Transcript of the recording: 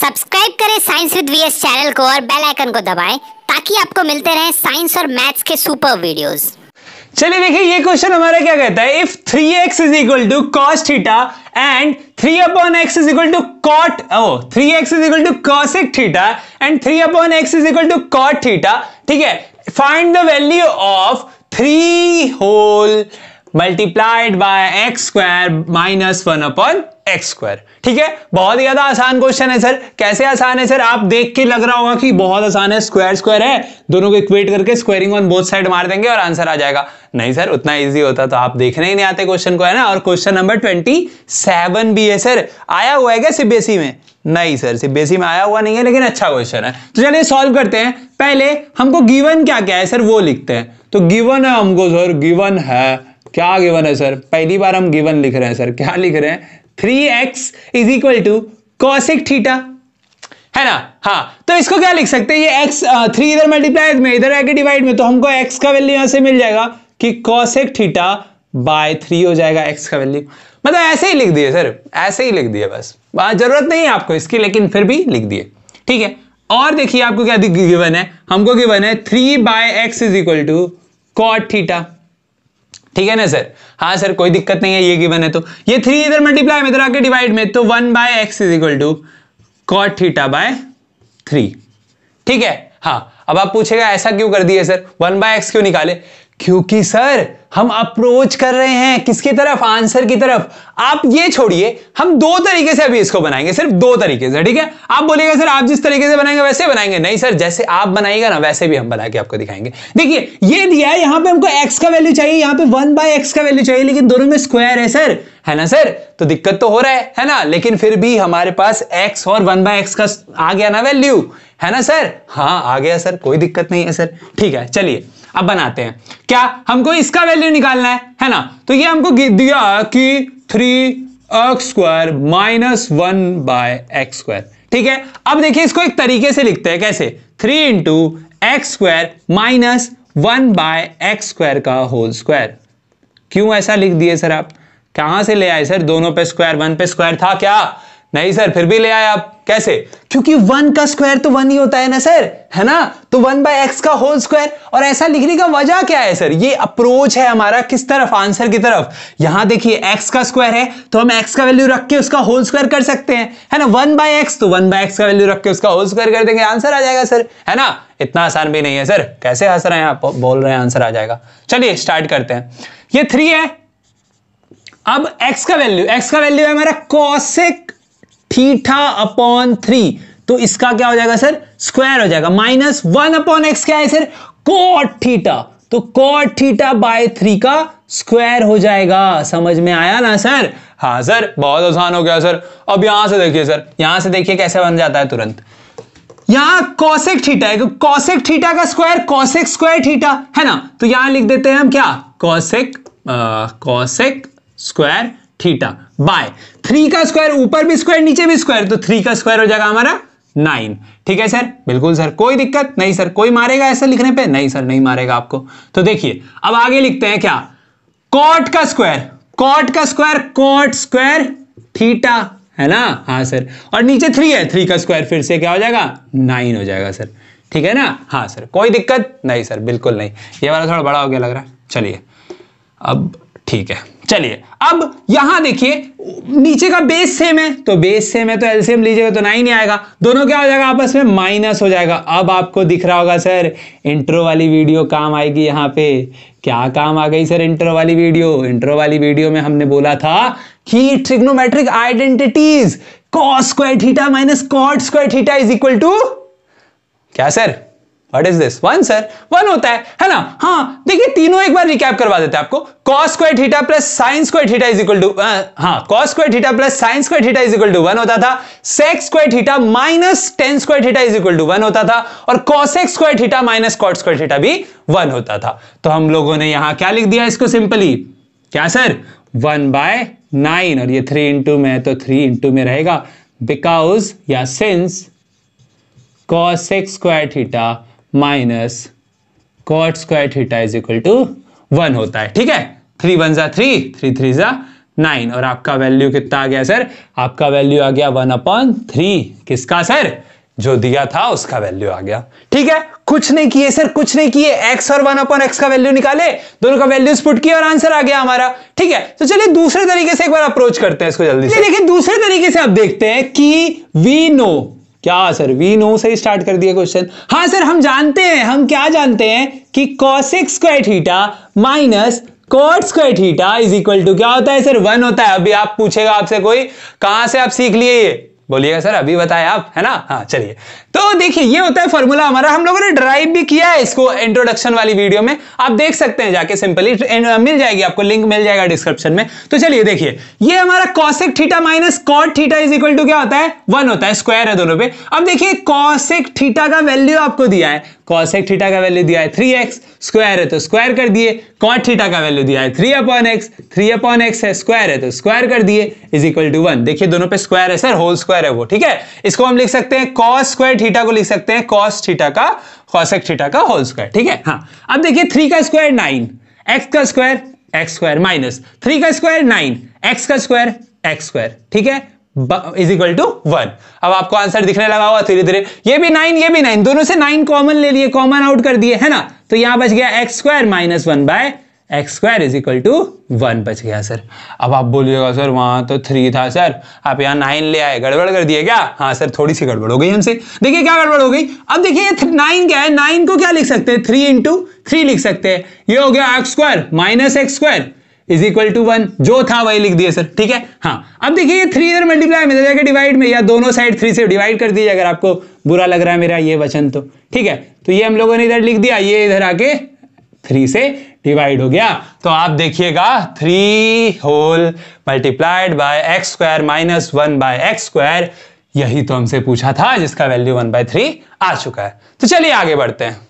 subscribe करें science with VS channel को और बेल आइकन को दबाएं ताकि आपको मिलते रहें साइंस और मैथ्स के सुपर वीडियोस चलिए देखिए ये क्वेश्चन हमारा क्या कहता है if 3x x is equal to cos theta and 3 upon x is equal to cot or 3x x is equal to cosec theta and 3 upon x is equal to cot theta ठीक है find the value of three whole multiplied by x square minus one upon x square ठीक है बहुत ही ज्यादा आसान question है sir कैसे आसान है सर आप देख के लग रहा होगा कि बहुत आसान है स्क्वायर स्क्वायर है दोनों को इक्वेट करके स्क्वायरिंग ऑन बोथ साइड मार देंगे और आंसर आ जाएगा नहीं सर उतना इजी होता तो आप देखने ही नहीं आते क्वेश्चन को है ना और क्वेश्चन नंबर ट्वेंटी सेवन भी है सर आया हुआ है क्या सीबीएसई e में नहीं सर सीबीएसई e में आया हुआ नहीं है लेकिन अच्छा क्वेश्चन है तो चलिए सॉल्व करते हैं पहले हमको गिवन क्या क्या है सर वो लिखते हैं तो गिवन है हमको सर गिवन है क्या गिवन है सर पहली बार हम गिवन लिख रहे हैं सर क्या लिख रहे हैं three x is equal to cosec theta है ना हाँ तो इसको क्या लिख सकते हैं ये एक्स थ्री इधर मल्टीप्लाई में इधर आके डिवाइड में तो हमको एक्स का वैल्यू यहां से मिल जाएगा कि कॉसेक थीटा बाय थ्री हो जाएगा एक्स का वैल्यू मतलब ऐसे ही लिख दिए सर ऐसे ही लिख दिए बस जरूरत नहीं है आपको इसकी लेकिन फिर भी लिख दिए ठीक है और देखिए आपको क्या गिवन है हमको गिवन है three by x is equal to cot theta ठीक है ना सर हाँ सर कोई दिक्कत नहीं है ये गिवन है तो ये थ्री इधर मल्टीप्लाई में इधर आके डिवाइड में तो one by x is equal to cot theta by three ठीक है हाँ अब आप पूछेगा ऐसा क्यों कर दिए सर वन बाय एक्स क्यों निकाले क्योंकि सर हम अप्रोच कर रहे हैं किसकी तरफ आंसर की तरफ आप ये छोड़िए हम दो तरीके से अभी इसको बनाएंगे सिर्फ दो तरीके से ठीक है आप बोलेगा सर आप जिस तरीके से बनाएंगे वैसे बनाएंगे नहीं सर जैसे आप बनाएगा ना वैसे भी हम बना के आपको दिखाएंगे देखिए ये दिया है यहां पे हमको एक्स का वैल्यू चाहिए यहां पे वन बाय एक्स का वैल्यू चाहिए लेकिन दोनों में स्क्वायर है सर है ना सर तो दिक्कत तो हो रहा है है ना लेकिन फिर भी हमारे पास एक्स और वन बाय एक्स का आ गया ना वैल्यू है ना सर हाँ आ गया सर कोई दिक्कत नहीं है सर ठीक है चलिए अब बनाते हैं क्या हमको इसका वैल्यू निकालना है है ना तो ये हमको दिया कि three x square minus one by x square ठीक है अब देखिए इसको एक तरीके से लिखते हैं कैसे three into x square minus one by x square का होल स्क्वायर क्यों ऐसा लिख दिए सर आप कहां से ले आए सर दोनों पे स्क्वायर वन पे स्क्वायर था क्या नहीं सर फिर भी ले आए आप कैसे क्योंकि वन का स्क्वायर तो वन ही होता है ना सर है ना तो वन बाय एक्स का होल स्क्वायर और ऐसा लिखने का वजह क्या है सर ये अप्रोच है हमारा किस तरफ आंसर की तरफ यहां देखिए एक्स का स्क्वायर है तो हम एक्स का वैल्यू रख के उसका होल स्क्वायर कर सकते हैं है ना वन बाय एक्स तो वन बाय एक्स का वैल्यू रख के उसका होल स्क्वायर कर देंगे आंसर आ जाएगा सर है ना इतना आसान भी नहीं है सर कैसे हंस रहे हैं आप बोल रहे हैं आंसर आ जाएगा चलिए स्टार्ट करते हैं ये थ्री है अब एक्स का वैल्यू एक्स का वैल्यू है हमारा कॉसिक थीठा अपॉन थ्री तो इसका क्या हो जाएगा सर स्क्वायर हो जाएगा माइनस वन अपॉन एक्स क्या है सर कोट थीटा तो कोट थीटा बाय थ्री का स्क्वायर हो जाएगा समझ में आया ना सर हाँ सर बहुत आसान हो गया सर अब यहां से देखिए सर यहां से देखिए कैसे बन जाता है तुरंत यहां कॉसेक थीटा है कॉसेक तो थीटा का स्क्वायर कॉसेक स्क्वायर थीटा है ना तो यहां लिख देते हैं हम क्या cosec cosec square theta by three का स्क्वायर ऊपर भी स्क्वायर नीचे भी स्क्वायर तो थ्री का स्क्वायर हो जाएगा हमारा नाइन ठीक है सर बिल्कुल सर कोई दिक्कत नहीं सर कोई मारेगा ऐसा लिखने पे नहीं सर नहीं मारेगा आपको तो देखिए अब आगे लिखते हैं क्या कॉट का स्क्वायर कॉट का स्क्वायर कॉट स्क्वायर थीटा है ना हाँ सर और नीचे थ्री है थ्री का स्क्वायर फिर से क्या हो जाएगा नाइन हो जाएगा सर ठीक है ना हाँ सर कोई दिक्कत नहीं सर बिल्कुल नहीं ये वाला थोड़ा बड़ा हो गया लग रहा है चलिए अब ठीक है चलिए अब यहां देखिए नीचे का बेस सेम है तो बेस सेम है तो एलसीएम लीजिएगा तो नाइन ही आएगा दोनों क्या हो जाएगा आपस में माइनस हो जाएगा अब आपको दिख रहा होगा सर इंट्रो वाली वीडियो काम आएगी यहां पे क्या काम आ गई सर इंट्रो वाली वीडियो इंट्रो वाली वीडियो में हमने बोला था कि trigonometric identities cos square theta minus cot square theta is equal to क्या sir what is this one sir one होता है है ना हाँ देखिए तीनों एक बार रिकैप करवा देते हैं आपको cos square theta plus sine square theta is equal to हाँ cos square theta plus sine square theta is equal to one होता था sec square theta minus tan square theta is equal to one होता था और cosec square theta minus cot square theta भी one होता था तो हम लोगों ने यहां क्या लिख दिया इसको सिंपली क्या सर वन बाय नाइन और ये थ्री इंटू में है तो थ्री इंटू में रहेगा बिकॉज या since cosec square theta minus cot square theta is equal to one होता है ठीक है थ्री वन जा थ्री थ्री थ्री जा नाइन और आपका वैल्यू कितना आ गया सर आपका वैल्यू आ गया वन अपॉन थ्री किसका सर जो दिया था उसका वैल्यू आ गया ठीक है कुछ नहीं किए सर कुछ नहीं किए एक्स और वन अपॉन एक्स का वैल्यू निकाले दोनों का वैल्यू पुट किया और आंसर आ गया हमारा ठीक है तो चलिए दूसरे तरीके से एक बार अप्रोच करते हैं इसको जल्दी से देखिए दूसरे तरीके से आप देखते हैं कि वी नो क्या सर वी नो से ही स्टार्ट कर दिया क्वेश्चन हाँ सर हम जानते हैं हम क्या जानते हैं कि cosec square theta minus cot square theta is equal to क्या होता है सर वन होता है अभी आप पूछेगा आपसे कोई कहां से आप सीख लिए ये बोलिएगा सर अभी बताए आप है ना हाँ चलिए तो देखिए ये होता है फॉर्मूला हमारा हम लोगों ने ड्राइव भी किया है इसको इंट्रोडक्शन वाली वीडियो में आप देख सकते हैं जाके सिंपली uh, मिल जाएगी आपको लिंक मिल जाएगा डिस्क्रिप्शन में तो चलिए देखिए ये हमारा cosec theta minus cot theta is equal to क्या होता है वन होता है स्क्वायर है दोनों पे अब देखिए कॉसिक थीटा का वैल्यू आपको दिया है कॉसिक थीटा का वैल्यू दिया है थ्री एक्स स्क्वायर है तो स्क्वायर कर दिए कॉट थीटा का वैल्यू दिया है three upon x three upon x है स्क्वायर है तो स्क्वायर कर दिए इज इक्वल टू वन देखिए दोनों पे स्क्वायर है सर होल स्क्वायर स्क्वायर है वो ठीक है इसको हम लिख सकते हैं कॉस स्क्वायर थीटा को लिख सकते हैं कॉस थीटा का कॉसेक थीटा का होल स्क्वायर ठीक है हाँ अब देखिए थ्री का स्क्वायर नाइन एक्स का square x square minus three का स्क्वायर नाइन एक्स का स्क्वायर एक्स स्क्वायर ठीक है इज इक्वल टू वन अब आपको आंसर दिखने लगा हुआ धीरे धीरे ये भी नाइन ये भी नाइन दोनों से नाइन कॉमन ले लिए कॉमन आउट कर दिए है ना तो यहां बच गया x square minus one by x square is equal to one बच गया सर अब आप बोलिएगा सर वहां तो थ्री था सर आप यहाँ नाइन ले आए गड़बड़ कर दिए क्या हाँ सर थोड़ी सी गड़बड़ हो गई हमसे देखिए क्या गड़बड़ हो गई अब देखिए ये नाइन क्या है नाइन को क्या लिख सकते हैं थ्री इंटू थ्री लिख सकते हैं ये हो गया x square minus x square is equal to one जो था वही लिख दिया सर ठीक है हाँ अब देखिए ये थ्री इधर मल्टीप्लाई में जाएगा डिवाइड में या दोनों साइड थ्री से डिवाइड कर दीजिए अगर आपको बुरा लग रहा है मेरा ये वचन तो ठीक है तो ये हम लोगों ने इधर लिख दिया ये इधर आके थ्री से डिवाइड हो गया तो आप देखिएगा three whole multiplied by x square minus one by x square यही तो हमसे पूछा था जिसका वैल्यू वन बाय थ्री आ चुका है तो चलिए आगे बढ़ते हैं